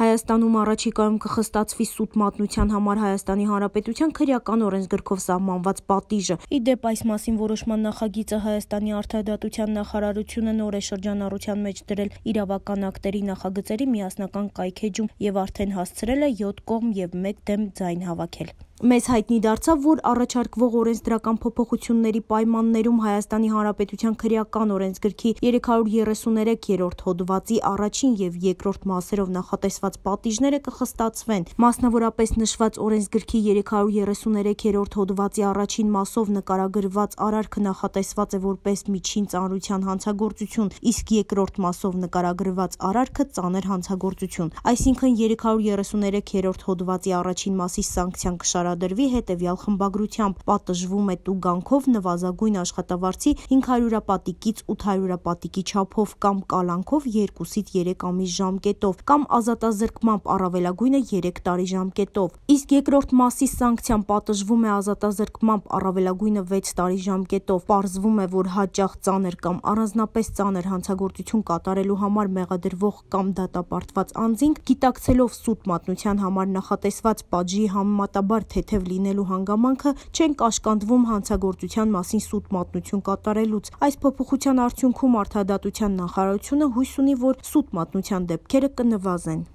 Հայաստանում առաջիկայում կխստացվի սուտ մատնության համար Հայաստանի Հանրապետության քրեական օրենսգրքով սահմանված պատիժը։ Ի դեպ այս մասին որոշման նախագիծը Հայաստանի Արտադատության նախարարությունը նոր է շրջանառության մեջ դրել իրավական ակտերի նախագծերի միասնական կայքեջում եւ արդեն հասցրել է 7 կողմ եւ 1 դեմ ձայն հավաքել։ Մեզ հայտնի դարձավ, որ առաջարկվող օրենսդրական փոփոխությունների պայմաններում Հայաստանի Հանրապետության քրեական օրենսգրքի 333-րդ հոդվածի առաջին եւ երկրորդ մասերով նախատեսված պատիժները կխստացվեն։ Մասնավորապես նշված օրենսգրքի 333-րդ հոդվածի առաջին մասով նկարագրված արարքը նախատեսված է որպես միջին ծանրության հանցագործություն, իսկ երկրորդ մասով նկարագրված արարքը ծանր հանցագործություն։ Այսինքն 333-րդ հոդվածի առաջին մասի սանկցիան կշարունակվի տարրադրվի հետևյալ խմբագրությամբ՝ պատժվում է տուգանքով, նվազագույն աշխատավարձի 500-ապատիկից 800-ապատիկի չափով կամ կալանքով 2-ից 3 ամիս ժամկետով կամ ազատազրկմամբ առավելագույնը 3 տարի ժամկետով։ Իսկ երկրորդ մասի սանկցիան պատժվում է ազատազրկմամբ առավելագույնը 6 տարի ժամկետով։ Պարզվում է, որ հաճախ ծանր կամ առանձնապես ծանր հանցագործություն կատարելու համար մեղադրվող կամ դատապարտված անձին գիտակցելով սուտ մատնության համար նախատեսված պատժի համեմատաբար թե թեթև լինելու հանգամանքը չեն կաշկանդվում հանցագործության մասին սուտ մատնություն կատարելուց։ Այս փոփոխության արդյունքում արտադատության նախարարությունը հույս ունի, որ սուտ մատնության դեպքերը կնվազեն։